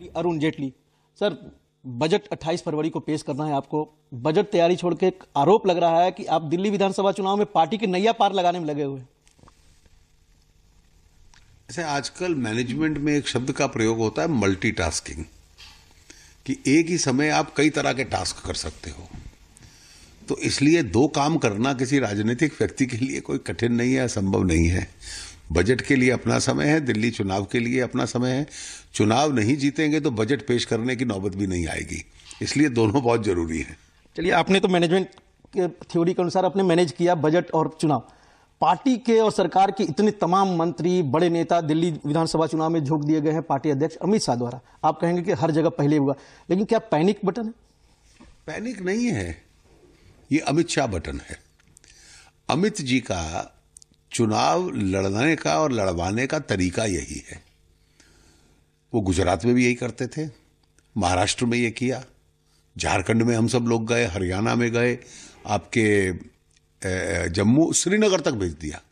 Jaitley Arun Jaitley sir budget 28 फरवरी को पेश करना है आपको बजट तैयारी छोड़ के आरोप लग रहा है कि आप दिल्ली विधानसभा चुनाव में पार्टी के नैया पार लगाने में लगे हुए ऐसे आजकल मैनेजमेंट में एक शब्द का प्रयोग होता है मल्टीटास्किंग कि एक ही समय आप कई तरह के टास्क कर सकते हो तो इसलिए दो काम करना किसी राजनीतिक व्यक्ति के लिए कोई कठिन नहीं है संभव नहीं है बजट के लिए अपना समय है दिल्ली चुनाव के लिए अपना समय है चुनाव नहीं जीतेंगे तो बजट पेश करने की नौबत भी नहीं आएगी इसलिए दोनों बहुत जरूरी है चलिए आपने तो मैनेजमेंट थ्योरी के अनुसार आपने मैनेज किया बजट और चुनाव पार्टी के और सरकार के इतने तमाम मंत्री बड़े नेता दिल्ली विधानसभा चुनाव में झोंक दिए गए हैं पार्टी अध्यक्ष अमित शाह द्वारा आप कहेंगे कि हर जगह पहले हुआ लेकिन क्या पैनिक बटन है पैनिक नहीं है ये अमित शाह बटन है अमित जी का चुनाव लड़ने का और लड़वाने का तरीका यही है वो गुजरात में भी यही करते थे महाराष्ट्र में ये किया झारखंड में हम सब लोग गए हरियाणा में गए आपके जम्मू श्रीनगर तक भेज दिया